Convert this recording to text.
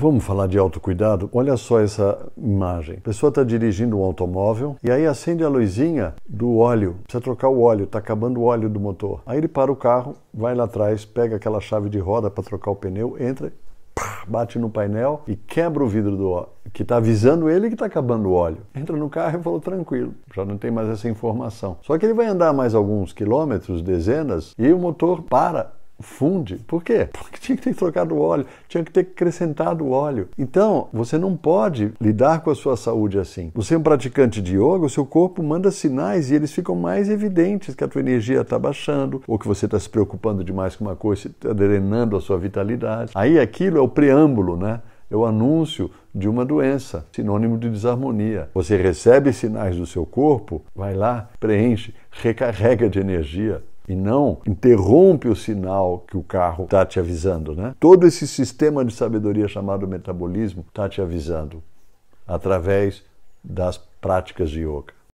Vamos falar de autocuidado? Olha só essa imagem. A pessoa está dirigindo um automóvel e aí acende a luzinha do óleo. Precisa trocar o óleo, está acabando o óleo do motor. Aí ele para o carro, vai lá atrás, pega aquela chave de roda para trocar o pneu, entra, bate no painel e quebra o vidro do óleo, que está avisando ele que está acabando o óleo. Entra no carro e falou tranquilo, já não tem mais essa informação. Só que ele vai andar mais alguns quilômetros, dezenas, e o motor para funde. Por quê? Porque tinha que ter trocado o óleo, tinha que ter acrescentado o óleo. Então, você não pode lidar com a sua saúde assim. Você é um praticante de yoga, o seu corpo manda sinais e eles ficam mais evidentes que a tua energia está baixando, ou que você está se preocupando demais com uma coisa, está drenando a sua vitalidade. Aí aquilo é o preâmbulo, né? É o anúncio de uma doença, sinônimo de desarmonia. Você recebe sinais do seu corpo, vai lá, preenche, recarrega de energia, e não interrompe o sinal que o carro está te avisando, né? Todo esse sistema de sabedoria chamado metabolismo está te avisando através das práticas de yoga.